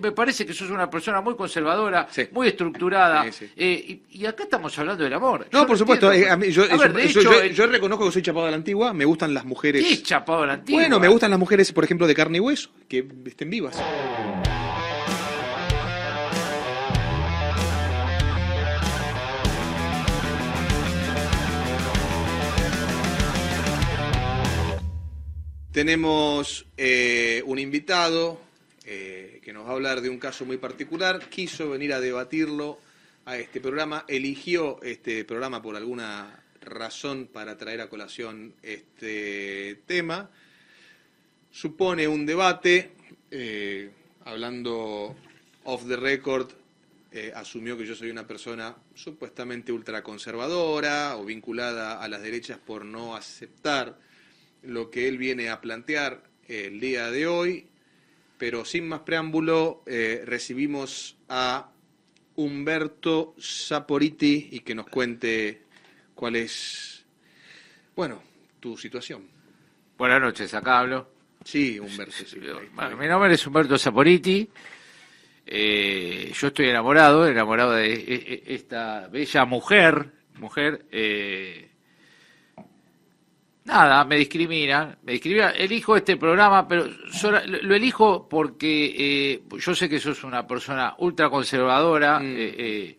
me parece que sos una persona muy conservadora, muy estructurada. Eh, y, acá estamos hablando del amor. No, por supuesto. yo, reconozco que soy chapado de la antigua, me gustan las mujeres. ¿Qué es chapado de la antigua? Bueno, me gustan las mujeres, por ejemplo, de carne y hueso, que estén vivas. Tenemos eh, un invitado eh, nos va a hablar de un caso muy particular, quiso venir a debatirlo a este programa, eligió este programa por alguna razón para traer a colación este tema. Supone un debate, eh, hablando off the record, eh, asumió que yo soy una persona supuestamente ultraconservadora o vinculada a las derechas por no aceptar lo que él viene a plantear el día de hoy pero sin más preámbulo, eh, recibimos a Humberto Saporiti y que nos cuente cuál es, bueno, tu situación. Buenas noches, acá hablo. Sí, Humberto. mi nombre es Humberto Saporiti. Eh, yo estoy enamorado, enamorado de e, e, esta bella mujer, mujer eh, Nada, me discriminan, me discriminan. Elijo este programa, pero lo elijo porque eh, yo sé que sos una persona ultraconservadora, conservadora, mm. eh, eh,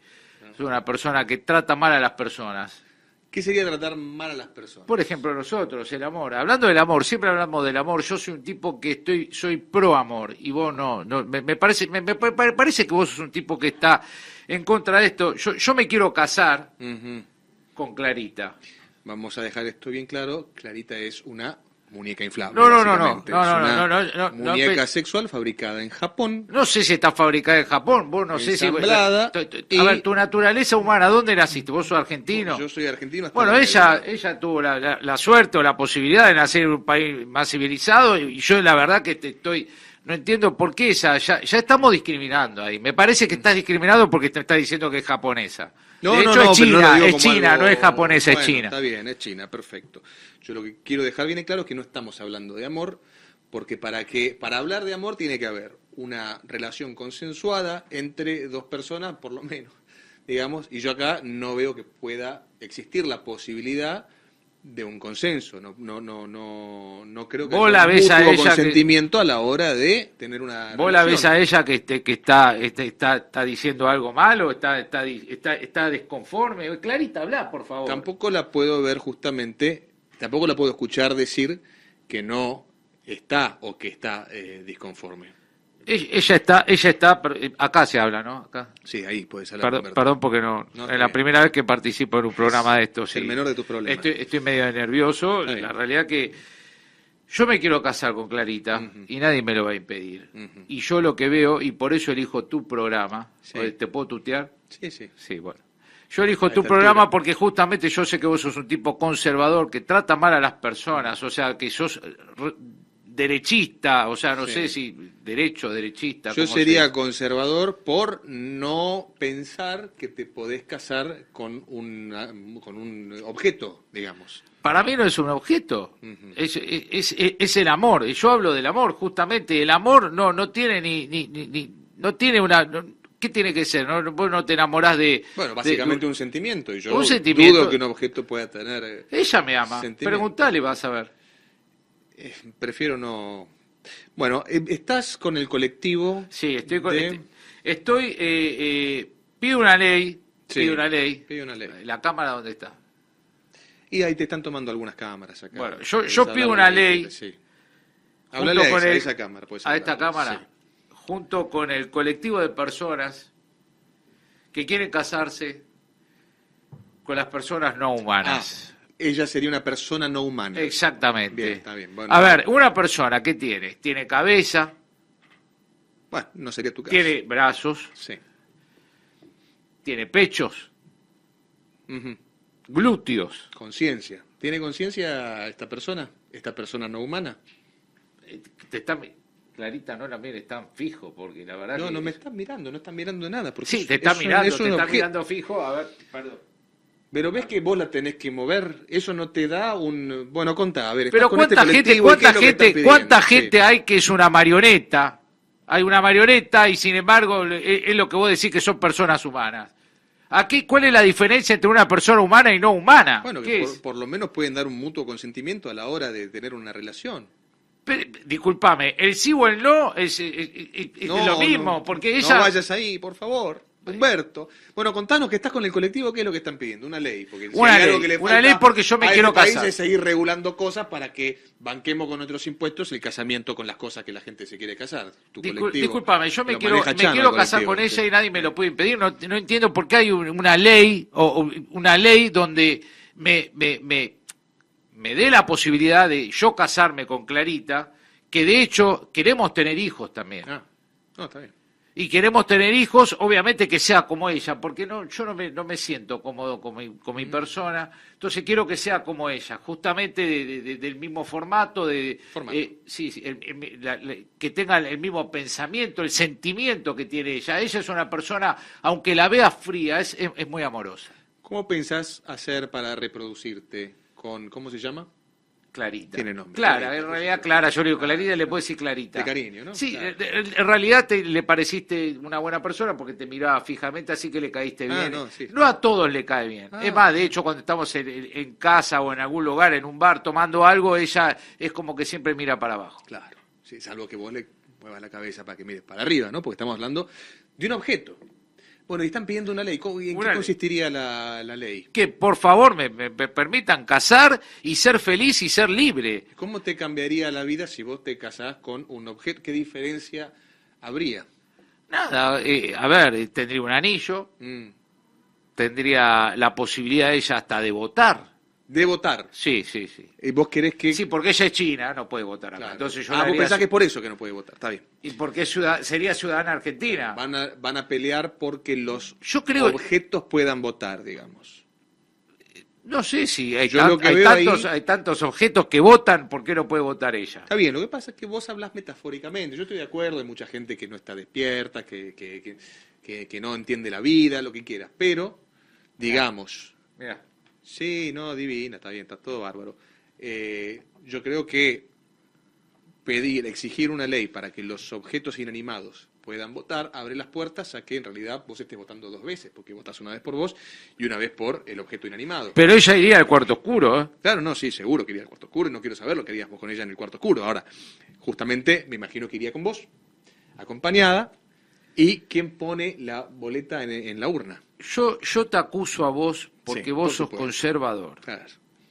una persona que trata mal a las personas. ¿Qué sería tratar mal a las personas? Por ejemplo, nosotros, el amor. Hablando del amor, siempre hablamos del amor. Yo soy un tipo que estoy, soy pro amor y vos no. me, parece, me, parece que vos sos un tipo que está en contra de esto. Yo, yo me quiero casar con Clarita. Vamos a dejar esto bien claro. Clarita es una muñeca inflable. No, no, no, no. No, no, Muñeca sexual fabricada en Japón. No sé si está fabricada en Japón. Vos no sé si. A ver, tu naturaleza humana, ¿dónde naciste? ¿Vos sos argentino? Yo soy argentino. Bueno, ella, ella tuvo la, suerte o la posibilidad de nacer en un país más civilizado y yo, la verdad, que te estoy no entiendo por qué esa, ya, estamos discriminando ahí. Me parece que estás discriminando porque te estás diciendo que es japonesa. No, no, no, es China, no es China, no es japonesa, es China. Está bien, es China, perfecto. Yo lo que quiero dejar bien claro es que no estamos hablando de amor, porque para que para hablar de amor tiene que haber una relación consensuada entre dos personas, por lo menos, digamos, y yo acá no veo que pueda existir la posibilidad de un consenso. No, no, no, no, no creo que haya un ella consentimiento a la hora de tener una. ¿Vos la ves a ella que, este, que está, este, está, está diciendo algo malo? Está, está, está, está desconforme? Clarita, habla, por favor. Tampoco la puedo ver justamente, tampoco la puedo escuchar decir que no está o que está eh, disconforme. Ella está, ella está, eh, acá se habla, ¿no? Acá. Sí, ahí puedes hablar. Perdón, porque no, es la primera vez que participo en un programa de estos. El menor de tus problemas. Estoy, medio nervioso. La realidad que yo me quiero casar con Clarita y nadie me lo va a impedir. Y yo lo que veo, y por eso elijo tu programa, ¿te puedo tutear? Sí, sí. Sí, bueno. Yo elijo tu programa porque justamente yo sé que vos sos un tipo conservador que trata mal a las personas, o sea, que sos eh, derechista, o sea, no sé si derecho, derechista. Yo sería conservador por no pensar que te podés casar con, un con un objeto, digamos. Para mí no es un objeto, es, el amor. Y yo hablo del amor, justamente. El amor no, no tiene ni, ni, no tiene una... ¿Qué tiene que ser? No, vos no te enamorás de... Bueno, básicamente un sentimiento. Y yo un sentimiento. dudo que un objeto pueda tener... Eh, Ella me ama. Preguntale, vas a ver. Eh, prefiero no. Bueno, eh, estás con el colectivo. Sí, estoy con. Este, estoy. Eh, pido una ley. Sí, pido una ley. La cámara dónde está. Y ahí te están tomando algunas cámaras acá. Bueno, yo, pido una ley. sí. a, esa cámara. a esta cámara. Junto con el colectivo de personas que quieren casarse con las personas no humanas. Ah, ella sería una persona no humana. Exactamente. Bien, está bien. a ver, una persona, ¿qué tiene? Tiene cabeza. Bueno, no sería tu caso. Tiene brazos. Sí. Tiene pechos. Glúteos. Conciencia. ¿Tiene conciencia esta persona? ¿Esta persona no humana? Eh, te está, Clarita, no la mires tan fijo, porque la verdad. No, no me están mirando, no están mirando nada. sí, te están mirando, te está mirando fijo. A ver, perdón. Pero ves que vos la tenés que mover, eso no te da un... Bueno, contá, a ver. Pero este cuánta gente, cuánta gente, cuánta gente hay que es una marioneta, hay una marioneta y sin embargo e, es, lo que vos decís que son personas humanas. Aquí, ¿cuál es la diferencia entre una persona humana y no humana? Bueno, que por, lo menos pueden dar un mutuo consentimiento a la hora de tener una relación. disculpame, el sí o el no es, lo mismo, porque ella... No vayas ahí, por favor. Humberto. Bueno, contanos que estás con el colectivo, ¿qué es lo que están pidiendo? Una ley. Porque una, ley una ley porque yo me quiero este casar. Hay que seguir regulando cosas para que banquemos con otros impuestos el casamiento con las cosas que la gente se quiere casar. Tu disculpame, yo me quiero, me quiero casar con ella y nadie me lo puede impedir. No, entiendo por qué hay una ley o una ley donde me, me, me, dé la posibilidad de yo casarme con Clarita, que de hecho queremos tener hijos también. Ah, no, está bien y queremos tener hijos, obviamente que sea como ella, porque no, yo no me, no me siento cómodo con mi, mi mm. persona, entonces quiero que sea como ella, justamente del mismo formato, de, eh, que tenga el mismo pensamiento, el sentimiento que tiene ella. Ella es una persona, aunque la vea fría, es, es, es muy amorosa. ¿Cómo pensás hacer para reproducirte? ¿Con, cómo se llama? Clarita. Clara, en realidad Clara, yo digo Clarita, le puedo decir Clarita. De cariño, ¿no? Sí, en realidad te, le pareciste una buena persona porque te miraba fijamente, así que le caíste ah, bien. no, a todos le cae bien. Ah. Es más, de hecho, cuando estamos en, casa o en algún lugar, en un bar, tomando algo, ella es como que siempre mira para abajo. Claro, sí, salvo que vos le muevas la cabeza para que mires para arriba, ¿no? Porque estamos hablando de un objeto. Bueno, y están pidiendo una ley. ¿En qué consistiría La, ley? Que por favor me, permitan casar y ser feliz y ser libre. ¿Cómo te cambiaría la vida si vos te casás con un objeto? ¿Qué diferencia habría? Nada, eh, a ver, eh, tendría un anillo, mm. tendría la posibilidad de ella hasta de votar de votar. Sí, sí, sí. ¿Y vos querés que.? Sí, porque ella es china, no puede votar acá. Entonces yo ah, vos pensás que es por eso que no puede votar, está bien. ¿Y por qué sería ciudadana argentina? Van a, pelear porque los objetos puedan votar, digamos. No sé si hay, tantos, tantos objetos que votan, ¿por qué no puede votar ella? Está bien, lo que pasa es que vos hablas metafóricamente. Yo estoy de acuerdo, hay mucha gente que no está despierta, que, que, que, que no entiende la vida, lo que quieras. Pero, digamos. Mira. Sí, no, divina, está bien, está todo bárbaro. Eh, yo creo que pedir, exigir una ley para que los objetos inanimados puedan votar, abre las puertas a que en realidad vos estés votando dos veces, porque votás una vez por vos y una vez por el objeto inanimado. Pero ella iría al cuarto oscuro, ¿eh? Claro, no, sí, seguro que iría al cuarto oscuro, y no quiero saber lo que con ella en el cuarto oscuro. Ahora, justamente me imagino que iría con vos, acompañada, y quién pone la boleta en la urna yo, yo te acuso a vos porque vos sos conservador.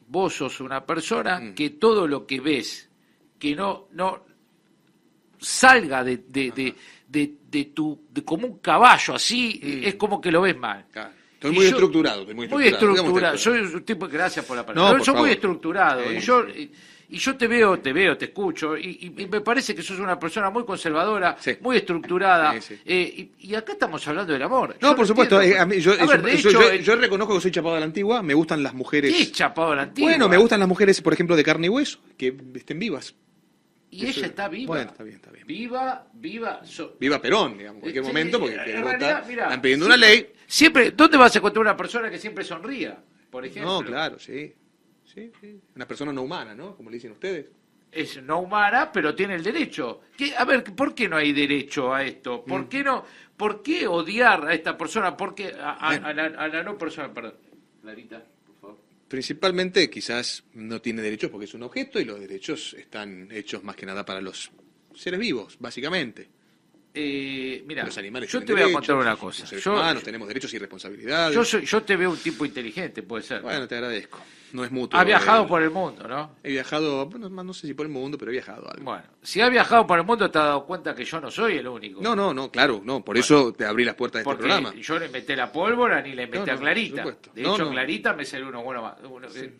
Vos sos una persona mm. que todo lo que ves, que no, no salga de, de, de, de, de tu, como un caballo, así mm. es como que lo ves mal. Estoy muy, estructurado, muy estructurado, Soy un tipo, gracias por la palabra. No, por soy muy estructurado. y yo, y yo te veo, te veo, te escucho, y, me parece que sos una persona muy conservadora, muy estructurada. Eh, y, acá estamos hablando del amor. No, por supuesto. yo, reconozco que soy chapado de la antigua, me gustan las mujeres. ¿Qué chapado la antigua? Bueno, me gustan las mujeres, por ejemplo, de carne y hueso, que estén vivas. Y ella está viva. Bueno, está bien, está bien. Viva, viva. Viva Perón, digamos, en cualquier momento, porque en realidad, están pidiendo una ley. Siempre, ¿Dónde vas a encontrar una persona que siempre sonría? Por ejemplo. No, claro, sí. Una persona no humana, ¿no? Como le dicen ustedes. Es no humana, pero tiene el derecho. Que A ver, ¿por qué no hay derecho a esto? ¿Por mm. qué no? ¿Por qué odiar a esta persona? ¿Por qué a, la, no persona? Perdón. Clarita, por favor. Principalmente, quizás no tiene derechos porque es un objeto y los derechos están hechos más que nada para los seres vivos, básicamente. Eh, mira, los animales yo te voy a contar una cosa. Los seres humanos tenemos derechos y responsabilidades. Yo, yo te veo un tipo inteligente, puede ser. Bueno, te agradezco. No es mutuo. Ha viajado eh, por el mundo, ¿no? He viajado, bueno, no sé si por el mundo, pero he viajado Bueno, si ha viajado por el mundo, te has dado cuenta que yo no soy el único. No, no, no, claro, no. Por eso te abrí las puertas de este programa. Yo le metí la pólvora ni le metí a Clarita. de hecho, Clarita me salió uno bueno más.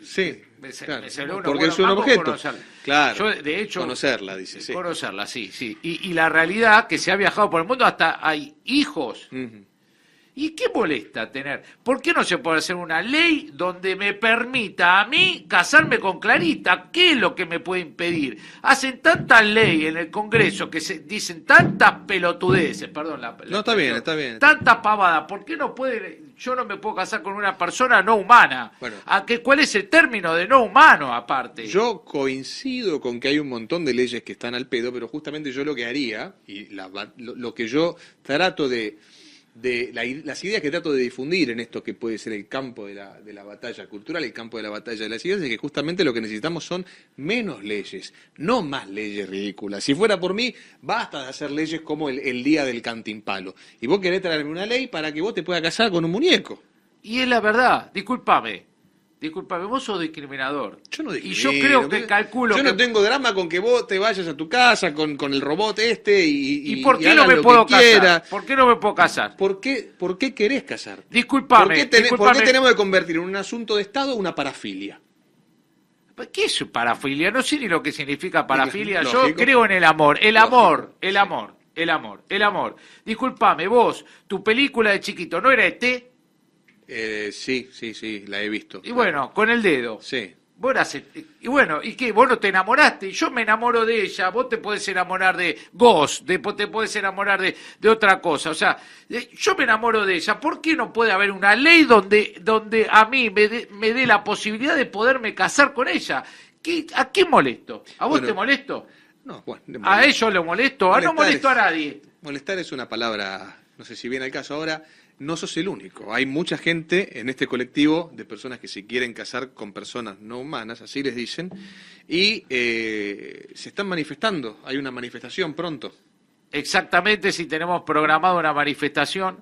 sí, me, claro, me salió uno porque es un objeto. Claro. Yo, de hecho, conocerla, dice. Sí. Conocerla, sí, sí. Y, la realidad que se ha viajado por el mundo, hasta hay hijos. ¿Y qué molesta tener? ¿Por qué no se puede hacer una ley donde me permita a mí casarme con Clarita? ¿Qué es lo que me puede impedir? Hacen tantas ley en el Congreso que se dicen tantas pelotudeces, perdón la, No, está bien, está bien. Tantas pavadas, ¿por qué no puede yo no me puedo casar con una persona no humana? ¿A cuál es el término de no humano aparte? Yo coincido con que hay un montón de leyes que están al pedo, pero justamente yo lo que haría y lo que yo trato de de las ideas que trato de difundir en esto que puede ser el campo de la, de la, batalla cultural, el campo de la batalla de las ideas, es que justamente lo que necesitamos son menos leyes, no más leyes ridículas. Si fuera por mí, basta de hacer leyes como el, día del cantimpalo. Y vos querés traerme una ley para que vos te puedas casar con un muñeco. Y es la verdad, discúlpame. Disculpame, vos sos discriminador. Yo no discrimino. Y yo creo que calculo. Yo no tengo drama con que vos te vayas a tu casa con, el robot este y. ¿Y, por qué no me puedo casar? ¿Por qué no me puedo casar? ¿Por qué, por qué querés casar? Disculpame ¿Por qué, tenemos que convertir en un asunto de Estado una parafilia? Pues, ¿Qué es parafilia? No sé ni lo que significa parafilia. Yo creo en el amor. El amor, el amor, el amor, el amor. Disculpame, vos, tu película de chiquito no era este eh, sí, sí, sí, la he visto. Y bueno, con el dedo. Sí. Vos y bueno, ¿y qué? Vos no te enamoraste, yo me enamoro de ella, vos te puedes enamorar de vos, de, te podés enamorar de, otra cosa, o sea, eh, yo me enamoro de ella, ¿por qué no puede haber una ley donde, donde a mí me dé la posibilidad de poderme casar con ella? ¿A qué molesto? ¿A vos te molesto? No, bueno, ¿A ellos lo molesto? Ah, no molesto a nadie? Molestar es una palabra, no sé si viene al caso ahora no sos el único. Hay mucha gente en este colectivo de personas que se quieren casar con personas no humanas, así les dicen, y eh, se están manifestando. Hay una manifestación pronto. Exactamente, si tenemos programada una manifestación,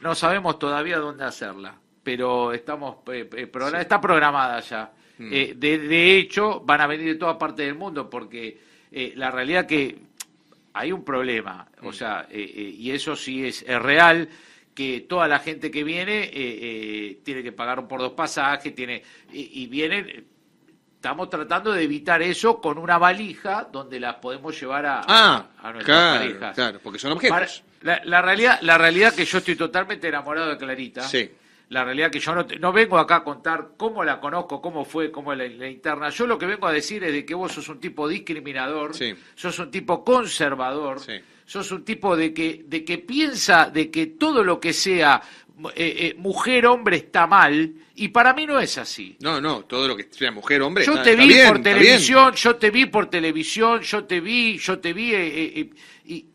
no sabemos todavía dónde hacerla, pero estamos eh, eh, está programada ya. Mm. de, hecho, van a venir de toda parte del mundo porque la realidad es que hay un problema, o mm. sea, y eso sí es real que toda la gente que viene eh, eh, tiene que pagar por dos pasajes, tiene y, vienen estamos tratando de evitar eso con una valija donde las podemos llevar a, ah, nuestras claro, Claro, porque son objetos. La, la, realidad, la realidad que yo estoy totalmente enamorado de Clarita. Sí la realidad que yo no, no, vengo acá a contar cómo la conozco, cómo fue, cómo la, la, interna. Yo lo que vengo a decir es de que vos sos un tipo discriminador, sos un tipo conservador, sos un tipo de que, de que piensa de que todo lo que sea eh, eh, mujer, hombre está mal, y para mí no es así. No, no, todo lo que sea mujer, hombre yo te vi por televisión, yo te vi por televisión, yo te vi, yo te vi, eh, y,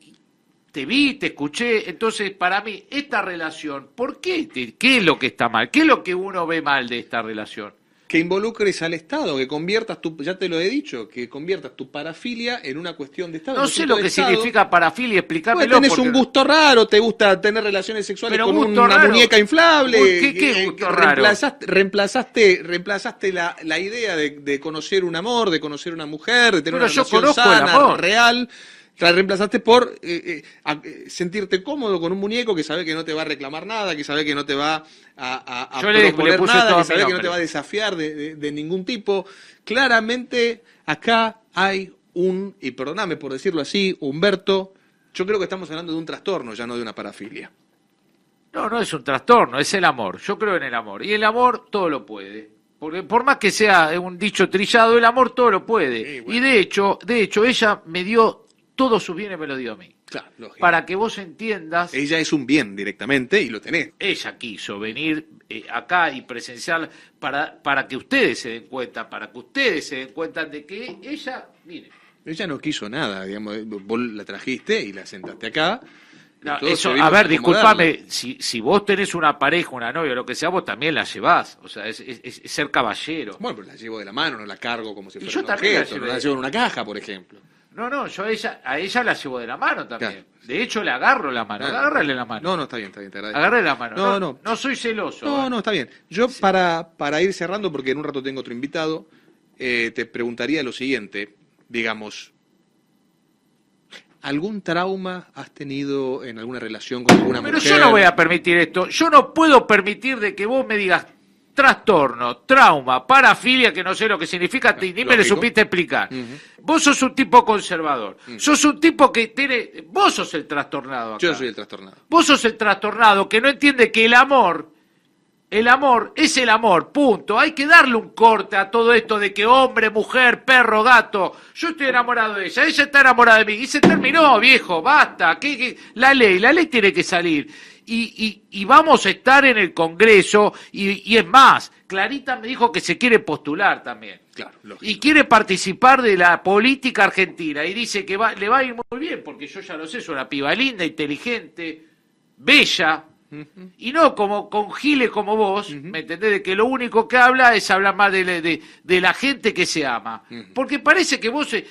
te vi, te escuché. Entonces, para mí, esta relación, ¿por qué? ¿Qué es lo que está mal? ¿Qué es lo que uno ve mal de esta relación? Que involucres al Estado, que conviertas tu, ya te lo he dicho, que conviertas tu parafilia en una cuestión de Estado. No sé lo que significa parafilia, explícamelo. Pues tenés un gusto raro, te gusta tener relaciones sexuales con una muñeca inflable. ¿Qué, eh, qué reemplazaste, raro? Reemplazaste, reemplazaste la, idea de, conocer un amor, de conocer una mujer, de tener una relación sana, real la reemplazaste por eh, eh, eh, sentirte cómodo con un muñeco que sabe que no te va a reclamar nada, que sabe que no te va a, a, proponer nada, que sabe que no te va a desafiar de, ningún tipo. Claramente acá hay un, y perdoname por decirlo así, Humberto, yo creo que estamos hablando de un trastorno, ya no de una parafilia. No, no es un trastorno, es el amor. Yo creo en el amor. Y el amor todo lo puede. Porque por más que sea un dicho trillado, el amor todo lo puede. Y de hecho, de hecho, ella me dio todos sus bienes me los dio a mí. Claro, Para que vos entiendas. Ella es un bien directamente y lo tenés. Ella quiso venir eh, acá y presenciar para, para que ustedes se den cuenta, para que ustedes se den cuenta de que ella, mire. Ella no quiso nada, digamos, vos la trajiste y la sentaste acá. eso, a ver, discúlpame, si, si vos tenés una pareja, una novia, lo que sea, vos también la llevás. O sea, es, ser caballero. Bueno, pero pues la llevo de la mano, no la cargo como si fuera yo un objeto, la llevo en una caja, por ejemplo. No, no, yo a ella, a ella la llevo de la mano también. De hecho, le agarro la mano. Agárrale la mano. No, no, está bien, está bien, te agradezco. Agárrale la mano. No, no. No, soy celoso. No, ¿eh? no, está bien. Yo para, para ir cerrando, porque en un rato tengo otro invitado, eh, te preguntaría lo siguiente, digamos, ¿algún trauma has tenido en alguna relación con alguna mujer? Pero yo no voy a permitir esto. Yo no puedo permitir de que vos me digas trastorno, trauma, parafilia, que no sé lo que significa, ni me le supiste explicar. Vos sos un tipo conservador, sos un tipo que tiene, vos sos el trastornado. Acá. Yo soy el trastornado. Vos sos el trastornado que no entiende que el amor el amor es el amor, punto. Hay que darle un corte a todo esto de que hombre, mujer, perro, gato. Yo estoy enamorado de ella, ella está enamorada de mí. Y se terminó, viejo, basta. Que La ley, la ley tiene que salir. Y, vamos a estar en el Congreso. Y, es más, Clarita me dijo que se quiere postular también. Claro, y quiere participar de la política argentina. Y dice que le va a ir muy bien, porque yo ya lo sé, es una piba linda, inteligente, bella, y no como con giles como vos, ¿me entendés? De que lo único que habla es hablar más de, la gente que se ama. Porque parece que vos, eh,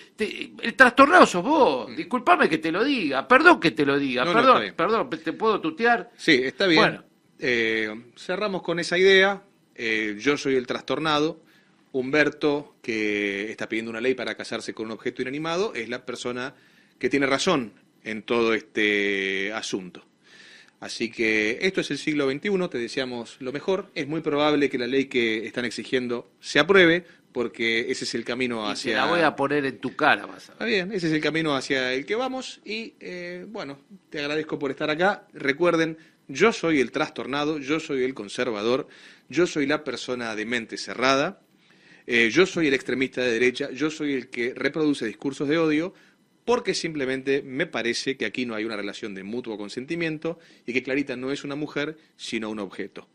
el trastornado sos vos. Disculpame que te lo diga, perdón que te lo diga, perdón, perdón, ¿te puedo tutear? Sí, está bien. Bueno. Eh, cerramos con esa idea. Eh, yo soy el trastornado. Humberto, que está pidiendo una ley para casarse con un objeto inanimado, es la persona que tiene razón en todo este asunto. Así que esto es el siglo XXI, te deseamos lo mejor. Es muy probable que la ley que están exigiendo se apruebe, porque ese es el camino hacia... la voy a poner en tu cara, vas Está bien, ese es el camino hacia el que vamos. Y eh, bueno, te agradezco por estar acá. Recuerden, yo soy el trastornado, yo soy el conservador, yo soy la persona de mente cerrada, eh, yo soy el extremista de derecha, yo soy el que reproduce discursos de odio porque simplemente me parece que aquí no hay una relación de mutuo consentimiento y que Clarita no es una mujer, sino un objeto.